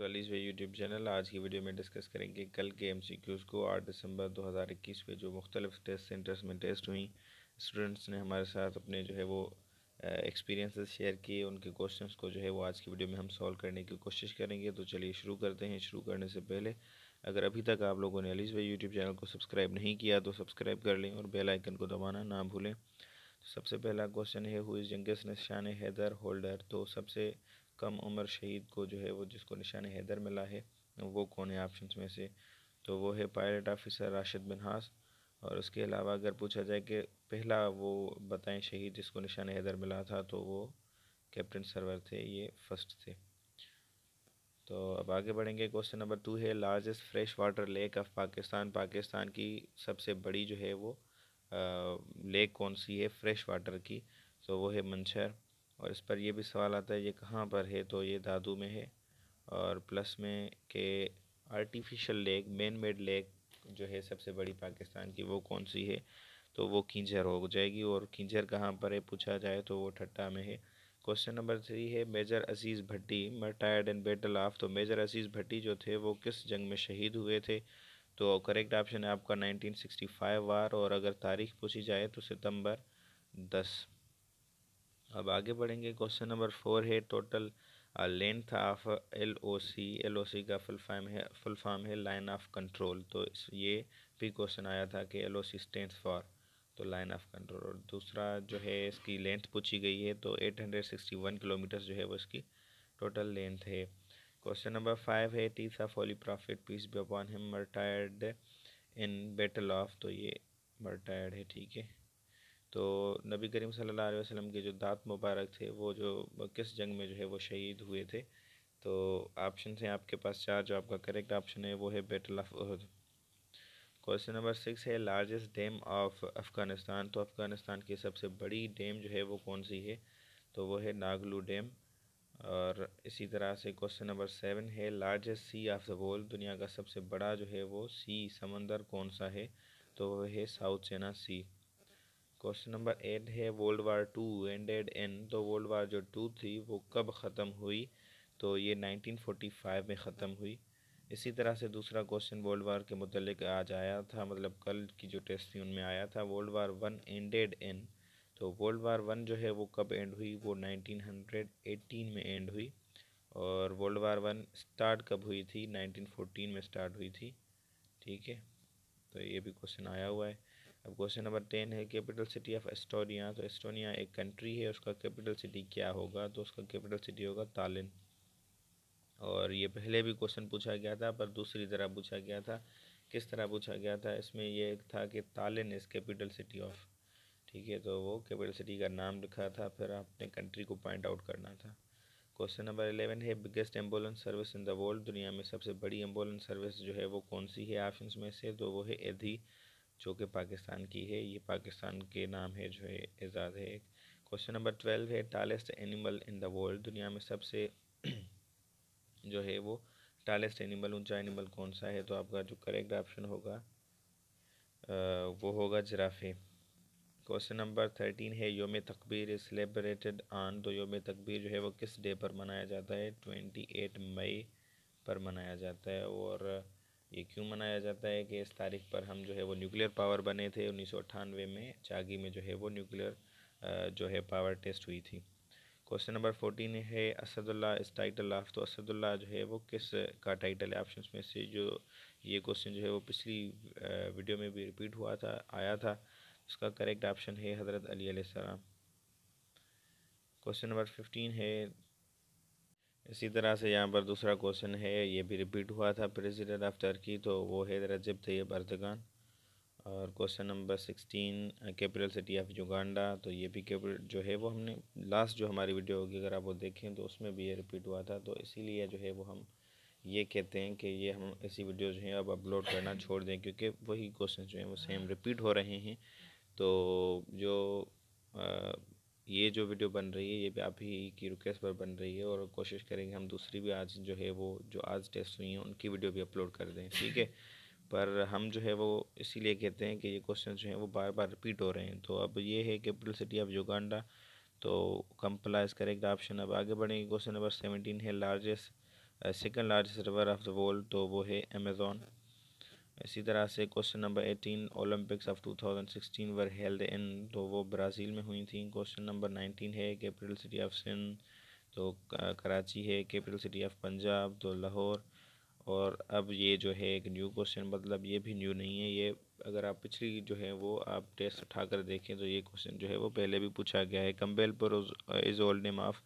तो अलीज वे YouTube channel आज की वीडियो में डिस्कस करेंगे कल के एम सी क्यूज़ को आठ दिसंबर दो हज़ार इक्कीस में जो मुख्तलिफ टेस्ट सेंटर्स में टेस्ट हुई स्टूडेंट्स ने हमारे साथ अपने जो है वो एक्सपीरियंसेस शेयर किए उनके क्वेश्चंस को जो है वो आज की वीडियो में हम सॉल्व करने की कोशिश करेंगे तो चलिए शुरू करते हैं शुरू करने से पहले अगर अभी तक आप लोगों ने अलीज वे यूट्यूब चैनल को सब्सक्राइब नहीं किया तो सब्सक्राइब कर लें और बेल आइकन को दबाना ना भूलें तो सबसे पहला क्वेश्चन है हु इज़ यंगेस्ट निशान हैदर होल्डर तो सबसे कम उम्र शहीद को जो है वो जिसको निशान हैदर मिला है वो कौन है ऑप्शन में से तो वो है पायलट ऑफिसर राशिद बिन हास और उसके अलावा अगर पूछा जाए कि पहला वो बताएं शहीद जिसको निशान हैदर मिला था तो वो कैप्टन सरवर थे ये फर्स्ट थे तो अब आगे बढ़ेंगे क्वेश्चन नंबर टू है largest fresh water lake of Pakistan Pakistan की सबसे बड़ी जो है वो लेक कौन सी है फ्रेश वाटर की तो वो है मंछर और इस पर ये भी सवाल आता है ये कहाँ पर है तो ये दादू में है और प्लस में के artificial lake man made lake जो है सबसे बड़ी पाकिस्तान की वो कौन सी है तो वो किंजर हो जाएगी और किंजर कहाँ पर है पूछा जाए तो वो ठट्टा में है क्वेश्चन नंबर थ्री है major Aziz Bhatti martyred and battle of तो मेजर अजीज़ भट्टी जो थे वो किस जंग में शहीद हुए थे तो करेक्ट ऑप्शन है आपका 1965 वार और अगर तारीख पूछी जाए तो सितंबर दस अब आगे बढ़ेंगे क्वेश्चन नंबर फोर है total length of L O C L O C का फुल फॉर्म है फुल फॉर्म है लाइन ऑफ कंट्रोल तो ये भी क्वेश्चन आया था कि L O C stand for तो लाइन ऑफ कंट्रोल और दूसरा जो है इसकी लेंथ पूछी गई है तो eight hundred sixty one kilometre जो है वो इसकी टोटल लेंथ है क्वेश्चन नंबर फाइव है of holy prophet peace be upon him martyred in battle of तो ये मर्टायर्ड है ठीक है तो नबी करीम सल्लल्लाहु अलैहि वसल्लम के जो दांत मुबारक थे वो जो किस जंग में जो है वो शहीद हुए थे तो ऑप्शन है आपके पास चार जो आपका करेक्ट ऑप्शन है वो है battle of Uhud question number six है लार्जेस्ट डैम ऑफ अफ़गानिस्तान तो अफ़गानिस्तान की सबसे बड़ी डैम जो है वो कौन सी है तो वो है नागलू डैम और इसी तरह से क्वेश्चन नंबर सेवन है largest sea of the world दुनिया का सबसे बड़ा जो है वो सी समंदर कौन सा है तो वह है South China Sea question number eight है world war two ended in तो वर्ल्ड वार जो टू थी वो कब ख़त्म हुई तो ये 1945 में ख़त्म हुई इसी तरह से दूसरा क्वेश्चन वर्ल्ड वार के मतलब आज आया था मतलब कल की जो टेस्ट थी उनमें आया था world war one ended in तो वर्ल्ड वार वन जो है वो कब एंड हुई वो 1918 में एंड हुई और वर्ल्ड वार वन स्टार्ट कब हुई थी 1914 में स्टार्ट हुई थी ठीक है तो ये भी क्वेश्चन आया हुआ है अब क्वेश्चन नंबर टेन है कैपिटल सिटी ऑफ एस्टोनिया तो एस्टोनिया एक कंट्री है उसका कैपिटल सिटी क्या होगा तो उसका कैपिटल सिटी होगा तालिन और ये पहले भी क्वेश्चन पूछा गया था पर दूसरी तरह पूछा गया था किस तरह पूछा गया था इसमें यह था कि Tallinn is capital city of ठीक है तो वो कैपिटल सिटी का नाम लिखा था फिर आपने कंट्री को पॉइंट आउट करना था क्वेश्चन नंबर एलेवन है biggest ambulance service in the world दुनिया में सबसे बड़ी एम्बुलेंस सर्विस जो है वो कौन सी है ऑप्शन में से तो वो है एधी जो कि पाकिस्तान की है ये पाकिस्तान के नाम है जो है एजाज है क्वेश्चन नंबर ट्वेल्व है tallest animal in the world दुनिया में सबसे जो है वो टालेस्ट एनिमल ऊंचा एनिमल कौन सा है तो आपका जो करेक्ट ऑप्शन होगा आ, वो होगा जराफे क्वेश्चन नंबर थर्टीन है योम तकबीर इज सेलिब्रेटेड ऑन तो योम तकबीर जो है वो किस डे पर मनाया जाता है ट्वेंटी एट मई पर मनाया जाता है और ये क्यों मनाया जाता है कि इस तारीख पर हम जो है वो न्यूक्लियर पावर बने थे उन्नीस में चागी में जो है वो न्यूक्लियर जो है पावर टेस्ट हुई थी क्वेश्चन नंबर फोर्टीन है असदुल्ला इस टाइटल ऑफ तो असदुल्ला जो है वो किस का टाइटल है ऑप्शन में से जो ये क्वेश्चन जो है वो पिछली वीडियो में भी रिपीट हुआ था आया था इसका करेक्ट ऑप्शन है हज़रत अली सलाम क्वेश्चन नंबर फिफ्टीन है इसी तरह से यहाँ पर दूसरा क्वेश्चन है ये भी रिपीट हुआ था प्रेसिडेंट ऑफ टर्की तो वो है रजब तैयब अर्दगान और question number sixteen capital city of Uganda तो ये भी कैपिटल जो है वो हमने लास्ट जो हमारी वीडियो होगी अगर आप वो देखें तो उसमें भी ये रिपीट हुआ था तो इसीलिए जो है वो हम ये कहते हैं कि ये हम ऐसी वीडियो जो है अब अपलोड करना छोड़ दें क्योंकि वही क्वेश्चन जो हैं वो सेम रिपीट हो रहे हैं तो जो आ, ये जो वीडियो बन रही है ये भी आप ही की रिक्वेस्ट पर बन रही है और कोशिश करेंगे हम दूसरी भी आज जो है वो जो आज टेस्ट हुई हैं उनकी वीडियो भी अपलोड कर दें ठीक है पर हम जो है वो इसीलिए कहते हैं कि ये क्वेश्चन जो है वो बार बार रिपीट हो रहे हैं तो अब ये है कैपिटल सिटी ऑफ युगांडा तो कम्पला करेक्ट ऑप्शन अब आगे बढ़ेंगे क्वेश्चन नंबर सेवनटीन है largest second largest river of the world तो वो है अमेज़ोन इसी तरह से question number eighteen Olympics of 2016 were held in तो वो ब्राज़ील में हुई थी क्वेश्चन नंबर नाइनटीन है कैपिटल सिटी ऑफ सिंध तो कराची है कैपिटल सिटी ऑफ पंजाब तो लाहौर और अब ये जो है एक न्यू क्वेश्चन मतलब ये भी न्यू नहीं है ये अगर आप पिछली जो है वो आप टेस्ट उठा कर देखें तो ये क्वेश्चन जो है वो पहले भी पूछा गया है Campbellpur is old name of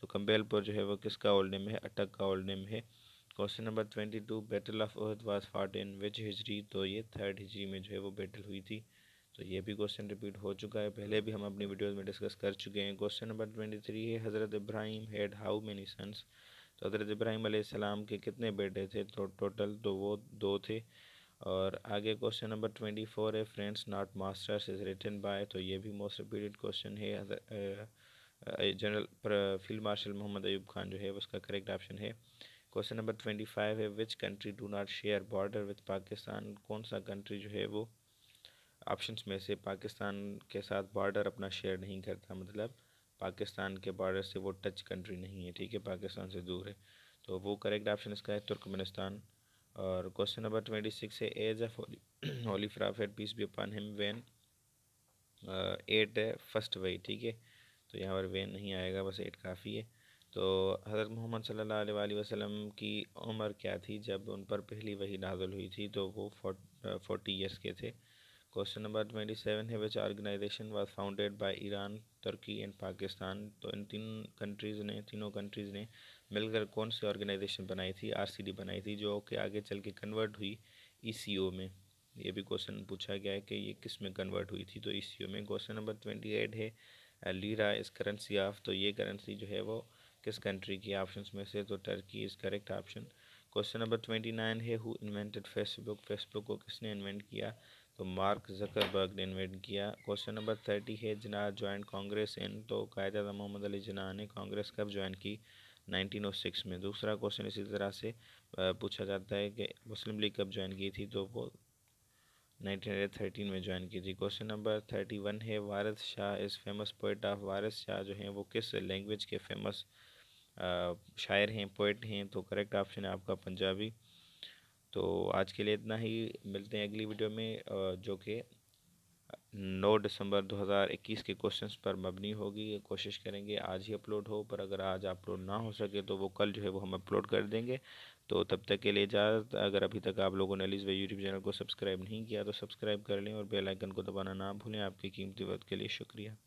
तो कम्बेलपुर जो है वो किसका ओल्ड नेम है अटक का ओल्ड नेम है question number twenty two battle of earth was fought in विच हिजरी तो ये थर्ड हिजरी में जो है वो बैटल हुई थी तो ये भी क्वेश्चन रिपीट हो चुका है पहले भी हम अपनी वीडियोज़ में डिस्कस कर चुके हैं क्वेश्चन नंबर ट्वेंटी थ्री है Hazrat Ibrahim had how many sons तो हज़रत इब्राहिम आसमाम के कितने बेटे थे तो टोटल तो वो दो थे और आगे क्वेश्चन नंबर ट्वेंटी फोर है friends not masters is written by तो ये भी मोस्ट रिपीटेड क्वेश्चन है general field marshal Mohammad Ayub Khan जो है उसका करेक्ट ऑप्शन है क्वेश्चन नंबर ट्वेंटी फाइव है which country do not share border with Pakistan कौन सा कंट्री जो है वो ऑप्शंस में से पाकिस्तान के साथ बॉर्डर अपना शेयर नहीं करता मतलब पाकिस्तान के बॉर्डर से वो टच कंट्री नहीं है ठीक है पाकिस्तान से दूर है तो वो करेक्ट ऑप्शन इसका है तुर्कमेनिस्तान और क्वेश्चन नंबर ट्वेंटी सिक्स है age of holy at peace be upon him when एट है फर्स्ट वही ठीक है तो यहाँ पर वैन नहीं आएगा बस एट काफ़ी है तो हज़रत मोहम्मद सल्ला वसल्लम की उम्र क्या थी जब उन पर पहली वही नाजल हुई थी तो वो फोर्टी ईयर्स के थे क्वेश्चन नंबर ट्वेंटी सेवन है which organization was founded by Iran Turkey and Pakistan तो इन तीन कंट्रीज़ ने तीनों कंट्रीज़ ने मिलकर कौन सी ऑर्गेनाइजेशन बनाई थी आरसीडी बनाई थी जो कि आगे चल के कन्वर्ट हुई ईसीओ e में ये भी क्वेश्चन पूछा गया है कि ये किस में कन्वर्ट हुई थी तो ई e में क्वेश्चन नंबर ट्वेंटी एट है लीरा इस करेंसी ऑफ तो ये करेंसी जो है वो किस कंट्री की ऑप्शंस में से तो Turkey is correct option question number twenty nine है हु इन्वेंटेड फेसबुक फेसबुक को किसने इन्वेंट किया तो मार्क जकरबर्ग ने इन्वेंट किया क्वेश्चन नंबर थर्टी है जना ज्वाइन कांग्रेस इन तो कायद मोहम्मद अली जना ने कांग्रेस कब ज्वाइन की 1906 में दूसरा क्वेश्चन इसी तरह से पूछा जाता है कि मुस्लिम लीग कब ज्वाइन की थी तो वो थर्टीन में ज्वाइन की थी क्वेश्चन नंबर थर्टी वन है Waris Shah is famous poet of Waris Shah जो हैं वो किस लैंग्वेज के फेमस शायर हैं पोइट हैं तो करेक्ट ऑप्शन है आपका पंजाबी तो आज के लिए इतना ही मिलते हैं अगली वीडियो में जो कि 9 दिसंबर 2021 के क्वेश्चंस पर मबनी होगी कोशिश करेंगे आज ही अपलोड हो पर अगर आज अपलोड ना हो सके तो वो कल जो है वो हम अपलोड कर देंगे तो तब तक के लिए इजाज़त अगर अभी तक आप लोगों ने अलीज़ भाई यूट्यूब चैनल को सब्सक्राइब नहीं किया तो सब्सक्राइब कर लें और बेल आइकन को दबाना ना भूलें आपकी कीमती वक्त के लिए शुक्रिया